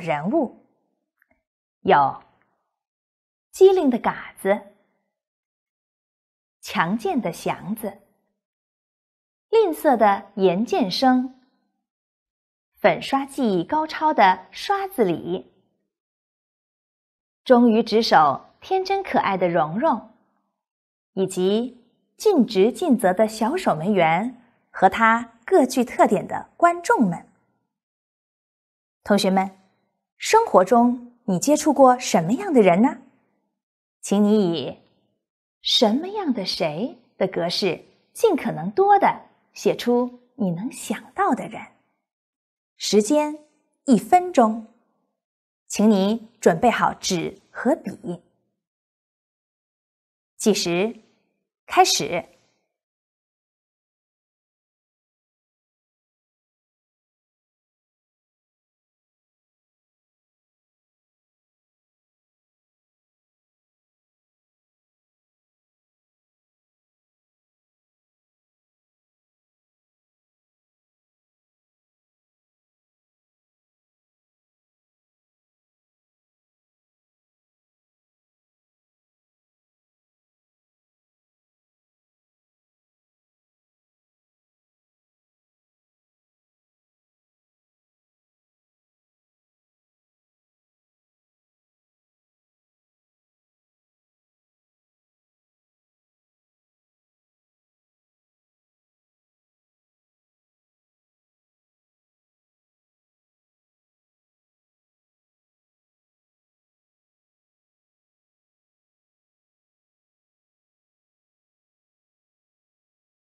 人物有机灵的嘎子、强健的祥子、吝啬的严建生、粉刷技艺高超的刷子李、忠于职守、天真可爱的蓉蓉，以及尽职尽责的小守门员和他各具特点的观众们。同学们。生活中，你接触过什么样的人呢？请你以“什么样的谁”的格式，尽可能多的写出你能想到的人。时间一分钟，请你准备好纸和笔。计时开始。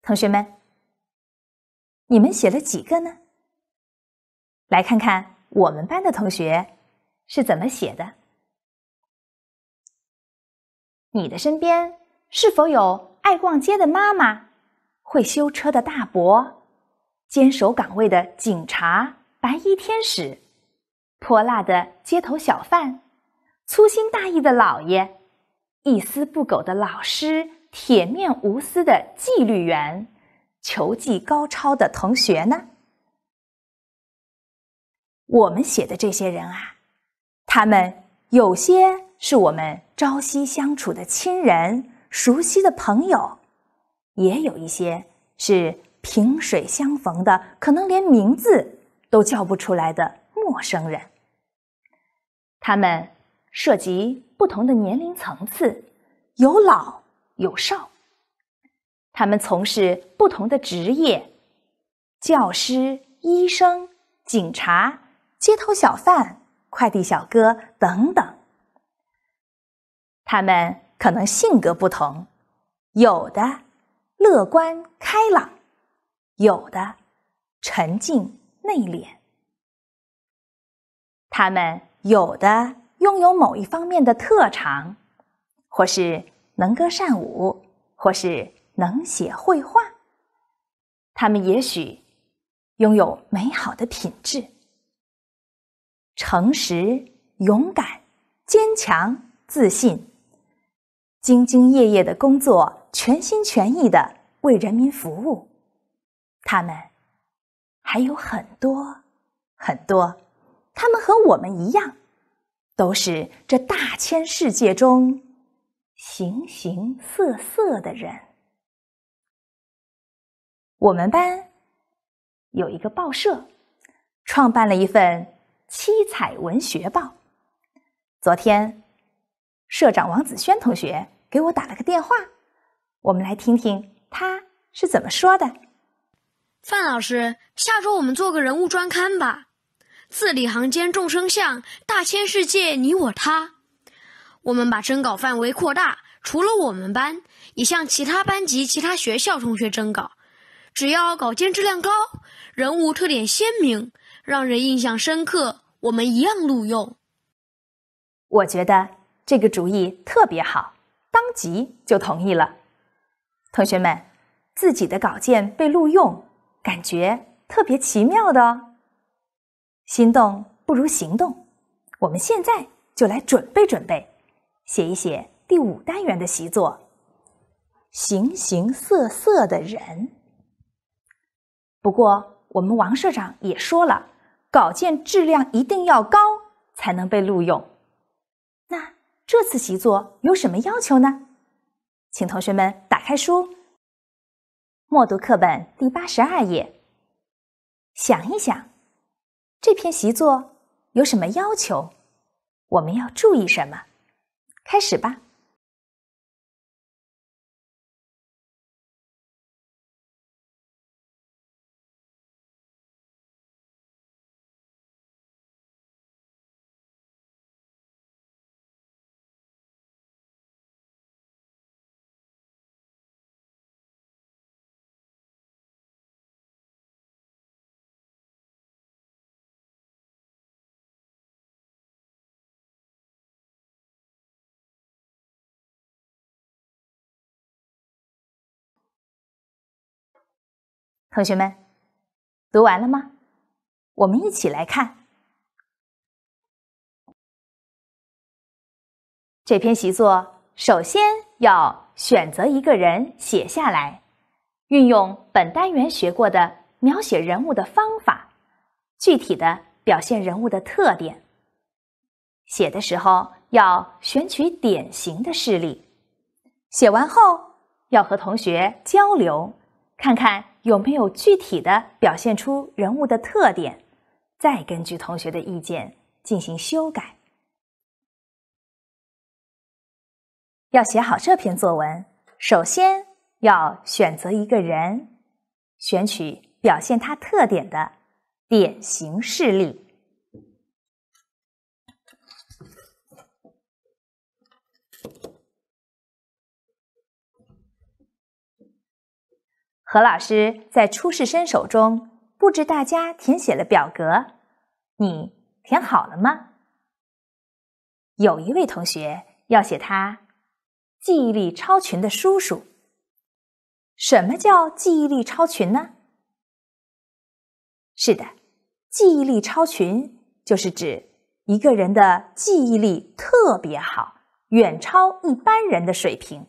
同学们，你们写了几个呢？来看看我们班的同学是怎么写的。你的身边是否有爱逛街的妈妈，会修车的大伯，坚守岗位的警察、白衣天使，泼辣的街头小贩，粗心大意的老爷，一丝不苟的老师？铁面无私的纪律员，球技高超的同学呢？我们写的这些人啊，他们有些是我们朝夕相处的亲人、熟悉的朋友，也有一些是萍水相逢的，可能连名字都叫不出来的陌生人。他们涉及不同的年龄层次，有老。有少，他们从事不同的职业，教师、医生、警察、街头小贩、快递小哥等等。他们可能性格不同，有的乐观开朗，有的沉静内敛。他们有的拥有某一方面的特长，或是。能歌善舞，或是能写绘画，他们也许拥有美好的品质：诚实、勇敢、坚强、自信，兢兢业业的工作，全心全意的为人民服务。他们还有很多很多，他们和我们一样，都是这大千世界中。形形色色的人，我们班有一个报社，创办了一份《七彩文学报》。昨天，社长王子轩同学给我打了个电话，我们来听听他是怎么说的。范老师，下周我们做个人物专刊吧。字里行间众生相，大千世界你我他。我们把征稿范围扩大，除了我们班，也向其他班级、其他学校同学征稿。只要稿件质量高，人物特点鲜明，让人印象深刻，我们一样录用。我觉得这个主意特别好，当即就同意了。同学们，自己的稿件被录用，感觉特别奇妙的哦。心动不如行动，我们现在就来准备准备。写一写第五单元的习作《形形色色的人》。不过，我们王社长也说了，稿件质量一定要高才能被录用。那这次习作有什么要求呢？请同学们打开书，默读课本第八十二页，想一想这篇习作有什么要求，我们要注意什么。开始吧。同学们，读完了吗？我们一起来看这篇习作。首先要选择一个人写下来，运用本单元学过的描写人物的方法，具体的表现人物的特点。写的时候要选取典型的事例。写完后要和同学交流，看看。有没有具体的表现出人物的特点？再根据同学的意见进行修改。要写好这篇作文，首先要选择一个人，选取表现他特点的典型事例。何老师在初试身手中布置大家填写了表格，你填好了吗？有一位同学要写他记忆力超群的叔叔。什么叫记忆力超群呢？是的，记忆力超群就是指一个人的记忆力特别好，远超一般人的水平。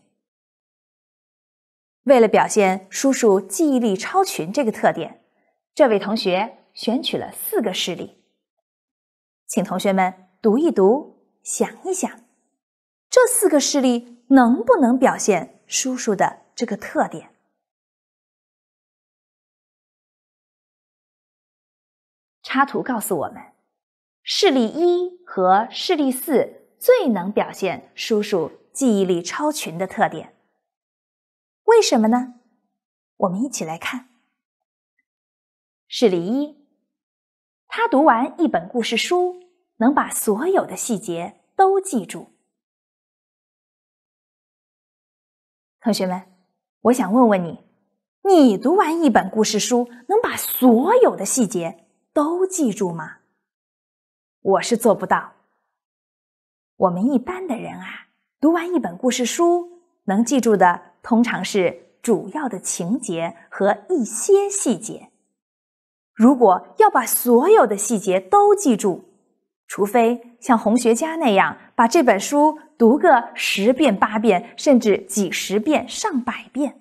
为了表现叔叔记忆力超群这个特点，这位同学选取了四个事例，请同学们读一读，想一想，这四个事例能不能表现叔叔的这个特点？插图告诉我们，事例一和事例四最能表现叔叔记忆力超群的特点。为什么呢？我们一起来看。事例一，他读完一本故事书，能把所有的细节都记住。同学们，我想问问你，你读完一本故事书，能把所有的细节都记住吗？我是做不到。我们一般的人啊，读完一本故事书，能记住的。通常是主要的情节和一些细节。如果要把所有的细节都记住，除非像红学家那样把这本书读个十遍、八遍，甚至几十遍、上百遍。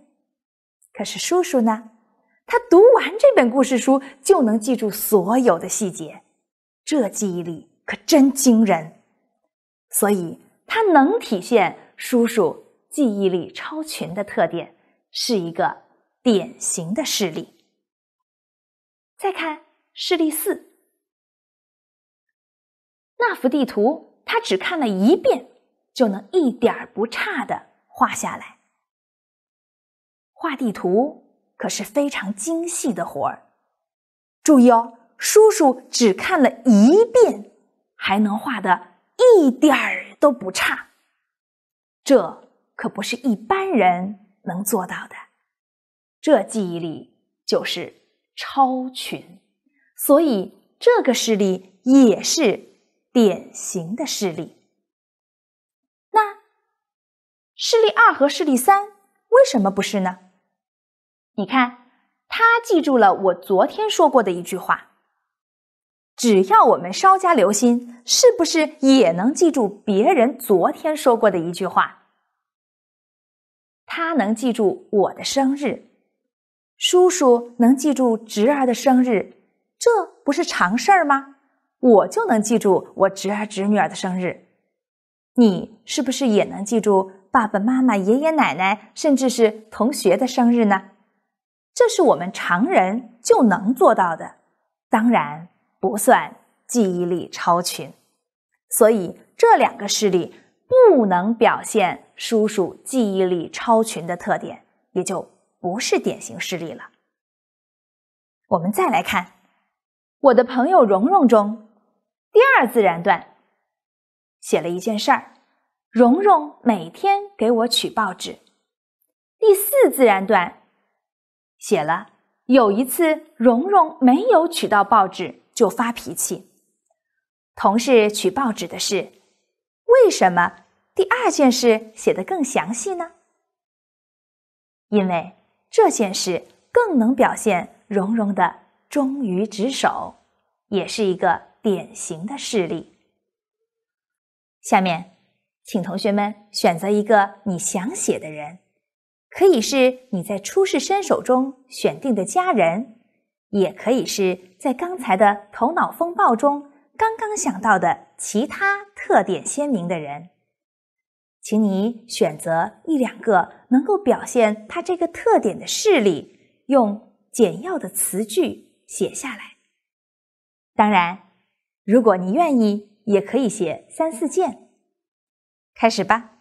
可是叔叔呢？他读完这本故事书就能记住所有的细节，这记忆力可真惊人。所以，他能体现叔叔。记忆力超群的特点是一个典型的事例。再看示例四，那幅地图他只看了一遍就能一点儿不差的画下来。画地图可是非常精细的活儿。注意哦，叔叔只看了一遍，还能画的一点儿都不差。这。可不是一般人能做到的，这记忆力就是超群，所以这个事例也是典型的事例。那事例二和事例三为什么不是呢？你看，他记住了我昨天说过的一句话，只要我们稍加留心，是不是也能记住别人昨天说过的一句话？他能记住我的生日，叔叔能记住侄儿的生日，这不是常事儿吗？我就能记住我侄儿侄女儿的生日，你是不是也能记住爸爸妈妈、爷爷奶奶，甚至是同学的生日呢？这是我们常人就能做到的，当然不算记忆力超群。所以这两个事例。不能表现叔叔记忆力超群的特点，也就不是典型事例了。我们再来看《我的朋友蓉蓉》中第二自然段，写了一件事儿：蓉蓉每天给我取报纸。第四自然段写了有一次蓉蓉没有取到报纸就发脾气，同事取报纸的事。为什么第二件事写得更详细呢？因为这件事更能表现蓉蓉的忠于职守，也是一个典型的事例。下面，请同学们选择一个你想写的人，可以是你在初试身手中选定的家人，也可以是在刚才的头脑风暴中。刚刚想到的其他特点鲜明的人，请你选择一两个能够表现他这个特点的事例，用简要的词句写下来。当然，如果你愿意，也可以写三四件。开始吧。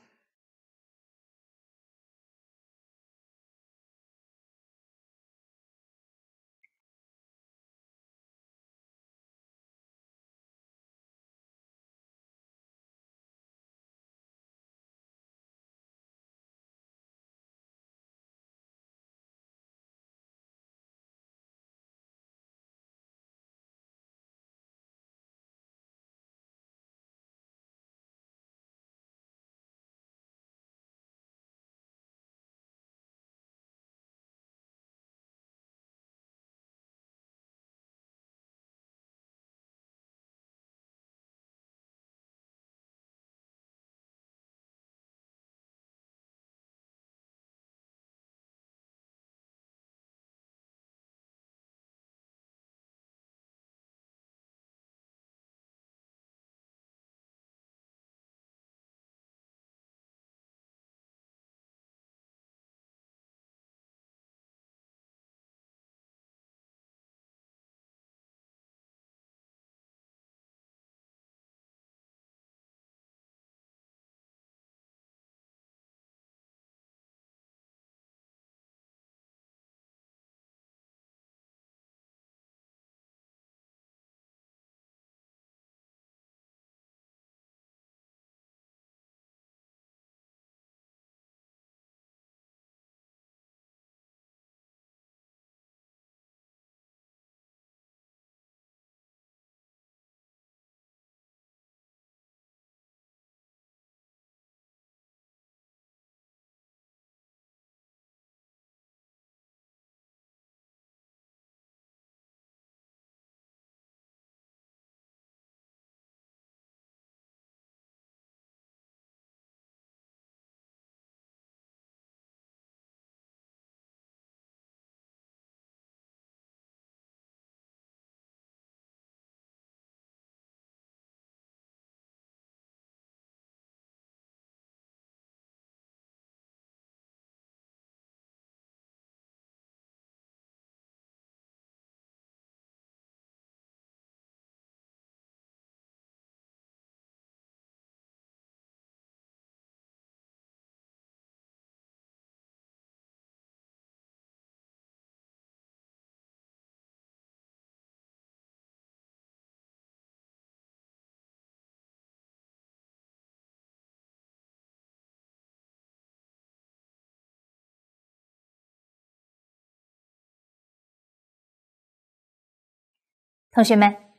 同学们，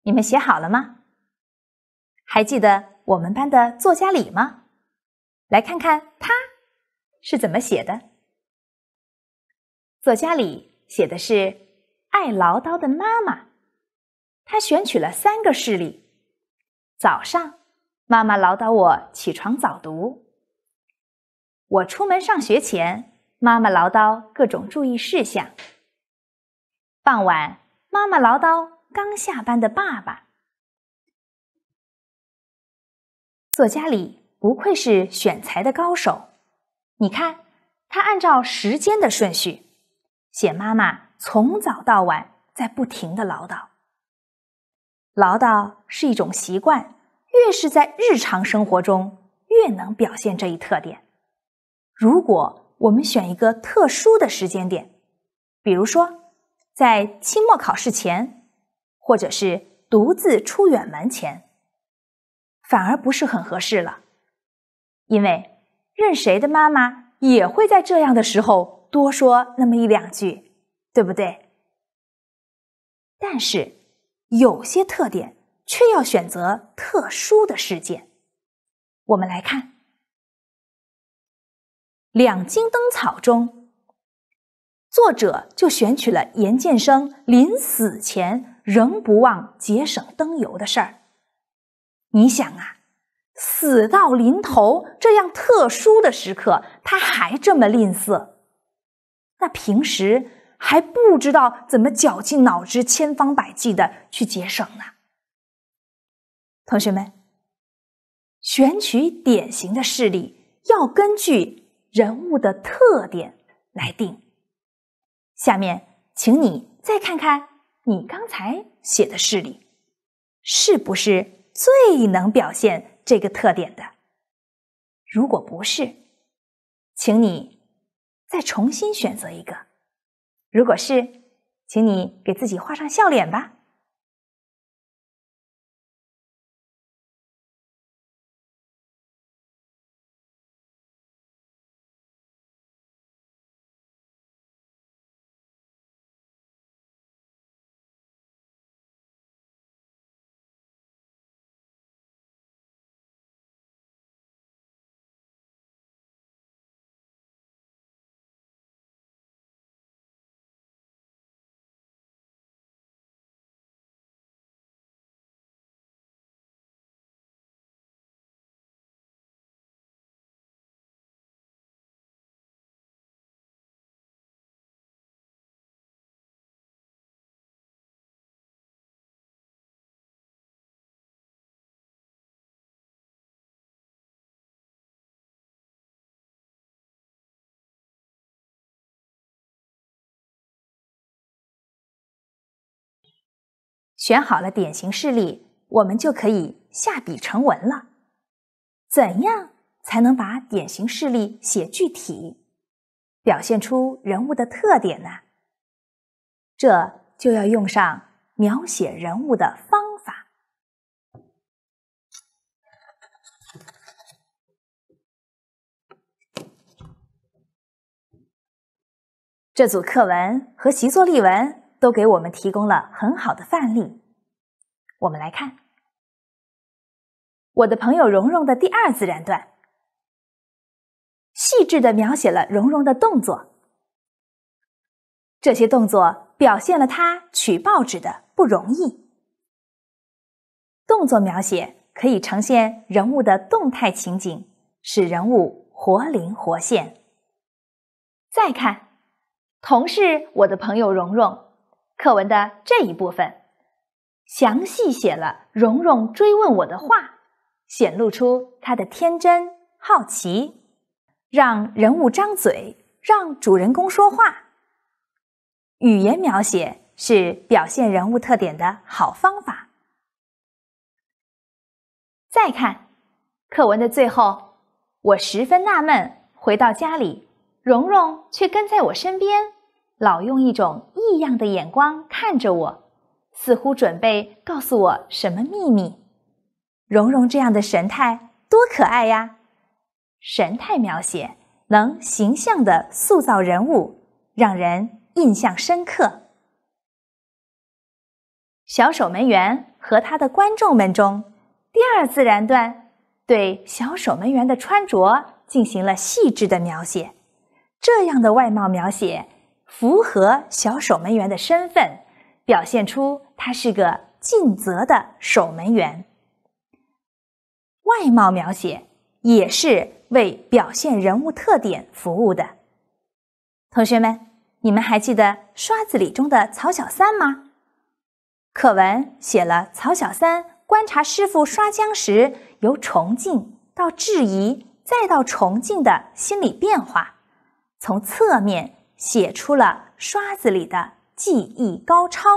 你们写好了吗？还记得我们班的作家李吗？来看看他是怎么写的。作家李写的是爱唠叨的妈妈，他选取了三个事例：早上，妈妈唠叨我起床早读；我出门上学前，妈妈唠叨各种注意事项；傍晚。妈妈唠叨，刚下班的爸爸。作家李不愧是选材的高手，你看，他按照时间的顺序写妈妈从早到晚在不停的唠叨。唠叨是一种习惯，越是在日常生活中越能表现这一特点。如果我们选一个特殊的时间点，比如说。在期末考试前，或者是独自出远门前，反而不是很合适了，因为任谁的妈妈也会在这样的时候多说那么一两句，对不对？但是有些特点却要选择特殊的事件，我们来看《两茎灯草》中。作者就选取了严建生临死前仍不忘节省灯油的事儿。你想啊，死到临头这样特殊的时刻，他还这么吝啬，那平时还不知道怎么绞尽脑汁、千方百计的去节省呢？同学们，选取典型的事例要根据人物的特点来定。下面，请你再看看你刚才写的事例，是不是最能表现这个特点的？如果不是，请你再重新选择一个；如果是，请你给自己画上笑脸吧。选好了典型事例，我们就可以下笔成文了。怎样才能把典型事例写具体，表现出人物的特点呢？这就要用上描写人物的方法。这组课文和习作例文。都给我们提供了很好的范例。我们来看我的朋友蓉蓉的第二自然段，细致的描写了蓉蓉的动作，这些动作表现了他取报纸的不容易。动作描写可以呈现人物的动态情景，使人物活灵活现。再看，同是我的朋友蓉蓉。课文的这一部分详细写了蓉蓉追问我的话，显露出她的天真好奇，让人物张嘴，让主人公说话。语言描写是表现人物特点的好方法。再看课文的最后，我十分纳闷，回到家里，蓉蓉却跟在我身边。老用一种异样的眼光看着我，似乎准备告诉我什么秘密。蓉蓉这样的神态多可爱呀！神态描写能形象的塑造人物，让人印象深刻。小守门员和他的观众们中，第二自然段对小守门员的穿着进行了细致的描写，这样的外貌描写。符合小守门员的身份，表现出他是个尽责的守门员。外貌描写也是为表现人物特点服务的。同学们，你们还记得《刷子李》中的曹小三吗？课文写了曹小三观察师傅刷浆时，由崇敬到质疑，再到崇敬的心理变化，从侧面。写出了刷子里的技艺高超，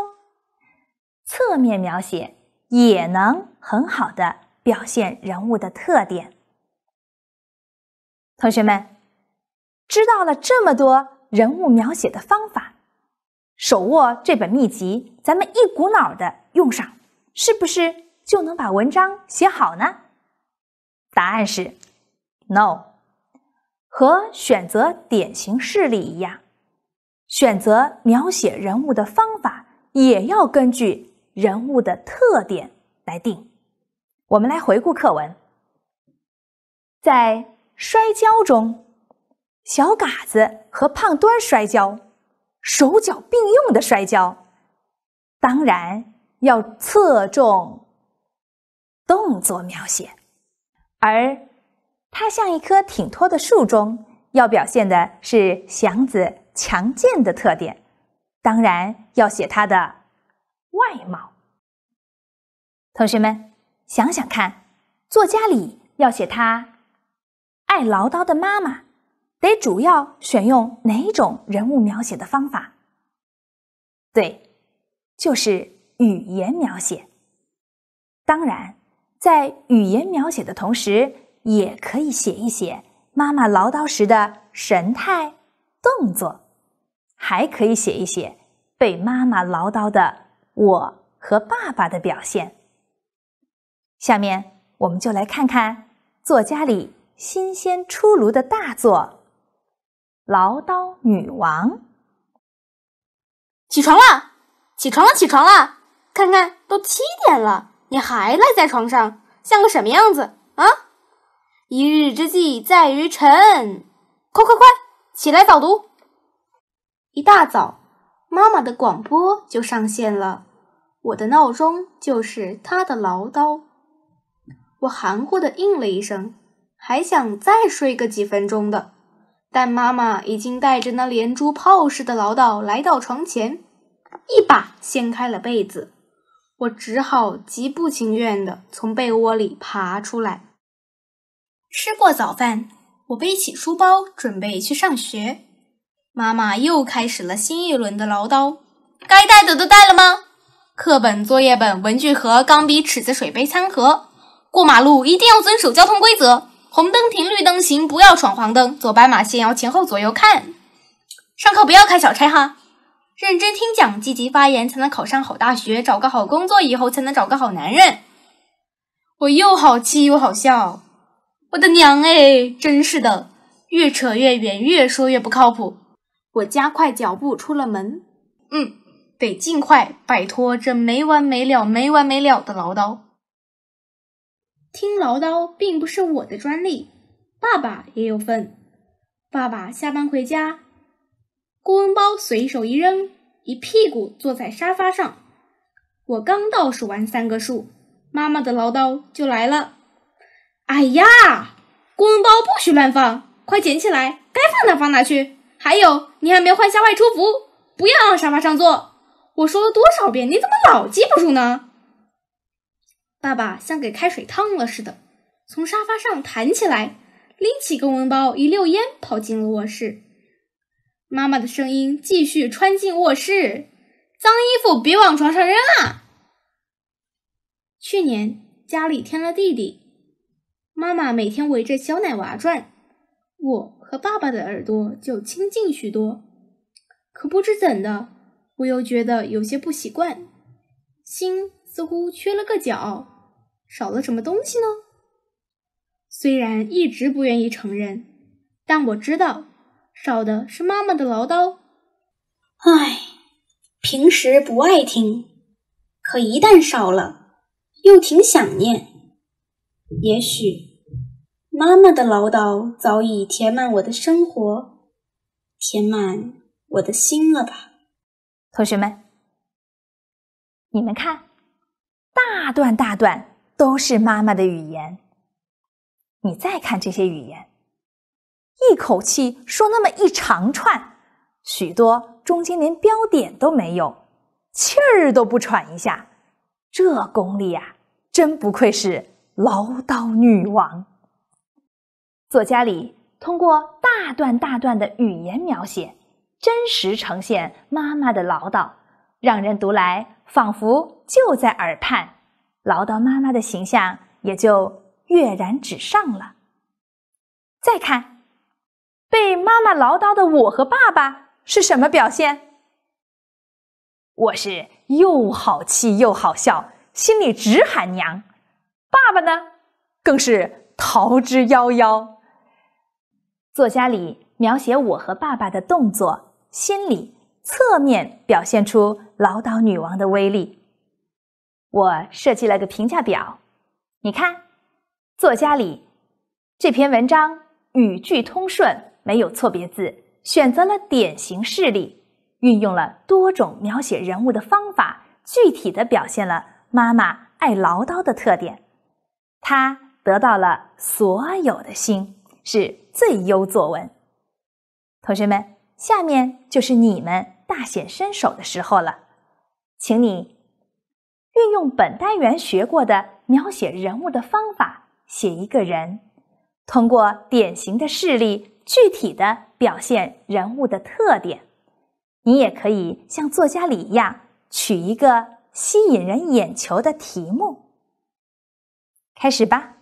侧面描写也能很好的表现人物的特点。同学们知道了这么多人物描写的方法，手握这本秘籍，咱们一股脑的用上，是不是就能把文章写好呢？答案是，no。和选择典型事例一样。选择描写人物的方法，也要根据人物的特点来定。我们来回顾课文，在摔跤中，小嘎子和胖墩摔跤，手脚并用的摔跤，当然要侧重动作描写；而他像一棵挺脱的树中，要表现的是祥子。强健的特点，当然要写他的外貌。同学们想想看，做家里要写他爱唠叨的妈妈，得主要选用哪种人物描写的方法？对，就是语言描写。当然，在语言描写的同时，也可以写一写妈妈唠叨时的神态、动作。还可以写一写被妈妈唠叨的我和爸爸的表现。下面我们就来看看作家里新鲜出炉的大作《唠叨女王》。起床了，起床了，起床了！看看都七点了，你还赖在床上，像个什么样子啊？一日之计在于晨，快快快，起来早读！一大早，妈妈的广播就上线了，我的闹钟就是她的唠叨。我含糊的应了一声，还想再睡个几分钟的，但妈妈已经带着那连珠炮似的唠叨来到床前，一把掀开了被子，我只好极不情愿地从被窝里爬出来。吃过早饭，我背起书包准备去上学。妈妈又开始了新一轮的唠叨：“该带的都带了吗？课本、作业本、文具盒、钢笔、尺子、水杯、餐盒。过马路一定要遵守交通规则，红灯停，绿灯行，不要闯黄灯。走斑马线要前后左右看。上课不要开小差哈，认真听讲，积极发言，才能考上好大学，找个好工作，以后才能找个好男人。”我又好气又好笑，我的娘哎，真是的，越扯越远，越说越不靠谱。我加快脚步出了门。嗯，得尽快摆脱这没完没了、没完没了的唠叨。听唠叨并不是我的专利，爸爸也有份。爸爸下班回家，公文包随手一扔，一屁股坐在沙发上。我刚倒数完三个数，妈妈的唠叨就来了。哎呀，公文包不许乱放，快捡起来，该放哪放哪去。还有，你还没换下外出服，不要往沙发上坐！我说了多少遍，你怎么老记不住呢？爸爸像给开水烫了似的，从沙发上弹起来，拎起公文包，一溜烟跑进了卧室。妈妈的声音继续穿进卧室：“脏衣服别往床上扔啊！”去年家里添了弟弟，妈妈每天围着小奶娃转，我。爸爸的耳朵就清静许多，可不知怎的，我又觉得有些不习惯，心似乎缺了个角，少了什么东西呢？虽然一直不愿意承认，但我知道，少的是妈妈的唠叨。唉，平时不爱听，可一旦少了，又挺想念。也许……妈妈的唠叨早已填满我的生活，填满我的心了吧？同学们，你们看，大段大段都是妈妈的语言。你再看这些语言，一口气说那么一长串，许多中间连标点都没有，气儿都不喘一下，这功力呀，真不愧是唠叨女王。作家里通过大段大段的语言描写，真实呈现妈妈的唠叨，让人读来仿佛就在耳畔，唠叨妈妈的形象也就跃然纸上了。再看被妈妈唠叨的我和爸爸是什么表现？我是又好气又好笑，心里直喊娘。爸爸呢，更是逃之夭夭。作家里描写我和爸爸的动作、心理，侧面表现出唠叨女王的威力。我设计了个评价表，你看，作家里这篇文章语句通顺，没有错别字，选择了典型事例，运用了多种描写人物的方法，具体的表现了妈妈爱唠叨的特点。他得到了所有的心，是。最优作文，同学们，下面就是你们大显身手的时候了。请你运用本单元学过的描写人物的方法，写一个人，通过典型的事例，具体的表现人物的特点。你也可以像作家里一样，取一个吸引人眼球的题目。开始吧。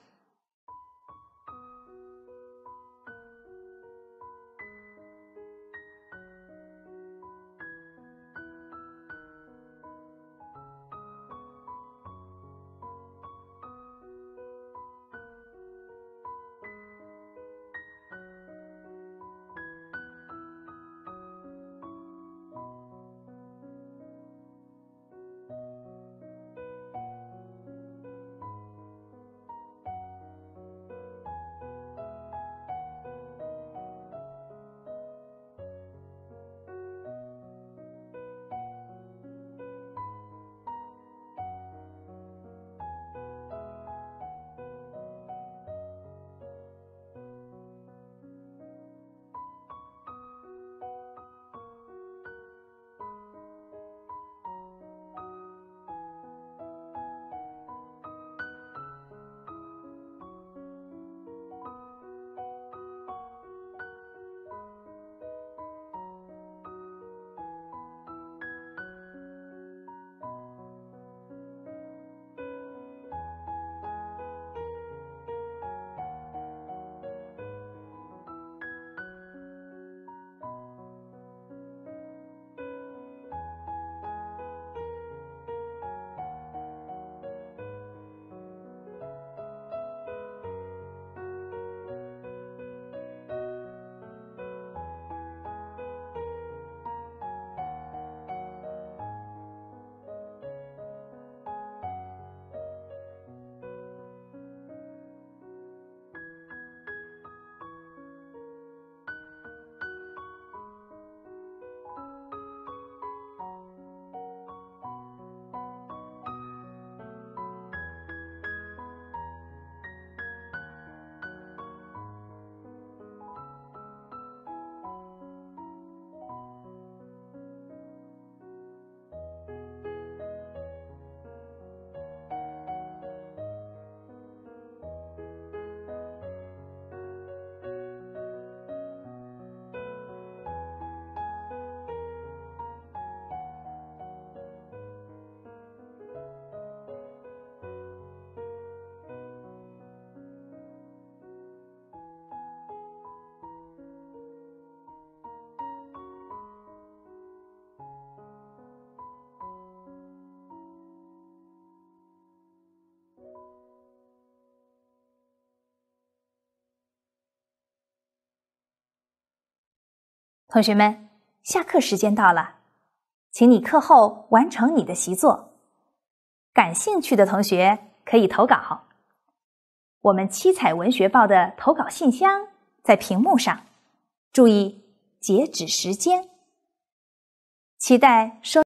同学们，下课时间到了，请你课后完成你的习作。感兴趣的同学可以投稿，我们七彩文学报的投稿信箱在屏幕上，注意截止时间。期待收。